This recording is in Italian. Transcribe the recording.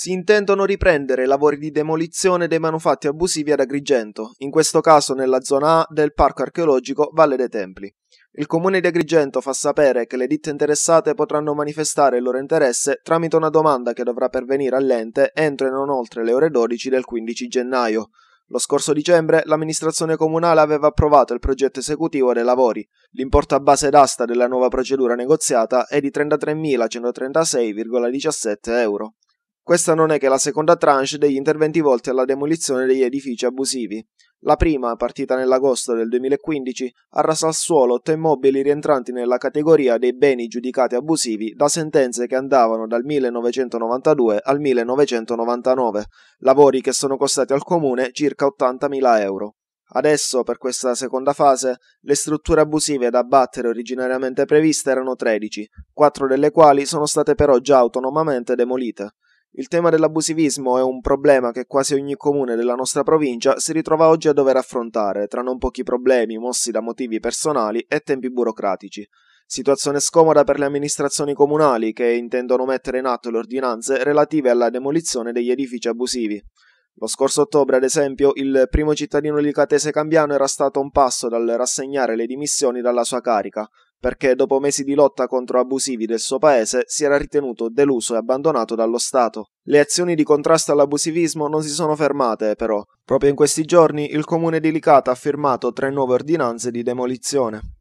Si intendono riprendere lavori di demolizione dei manufatti abusivi ad Agrigento, in questo caso nella zona A del parco archeologico Valle dei Templi. Il comune di Agrigento fa sapere che le ditte interessate potranno manifestare il loro interesse tramite una domanda che dovrà pervenire all'ente entro e non oltre le ore 12 del 15 gennaio. Lo scorso dicembre l'amministrazione comunale aveva approvato il progetto esecutivo dei lavori. L'importo a base d'asta della nuova procedura negoziata è di 33.136,17 euro. Questa non è che la seconda tranche degli interventi volti alla demolizione degli edifici abusivi. La prima, partita nell'agosto del 2015, ha raso al suolo otto immobili rientranti nella categoria dei beni giudicati abusivi da sentenze che andavano dal 1992 al 1999, lavori che sono costati al comune circa 80.000 euro. Adesso, per questa seconda fase, le strutture abusive da abbattere originariamente previste erano 13, quattro delle quali sono state però già autonomamente demolite. Il tema dell'abusivismo è un problema che quasi ogni comune della nostra provincia si ritrova oggi a dover affrontare, tra non pochi problemi mossi da motivi personali e tempi burocratici. Situazione scomoda per le amministrazioni comunali che intendono mettere in atto le ordinanze relative alla demolizione degli edifici abusivi. Lo scorso ottobre, ad esempio, il primo cittadino licatese cambiano era stato a un passo dal rassegnare le dimissioni dalla sua carica, perché dopo mesi di lotta contro abusivi del suo paese si era ritenuto deluso e abbandonato dallo Stato. Le azioni di contrasto all'abusivismo non si sono fermate, però. Proprio in questi giorni il comune di Licata ha firmato tre nuove ordinanze di demolizione.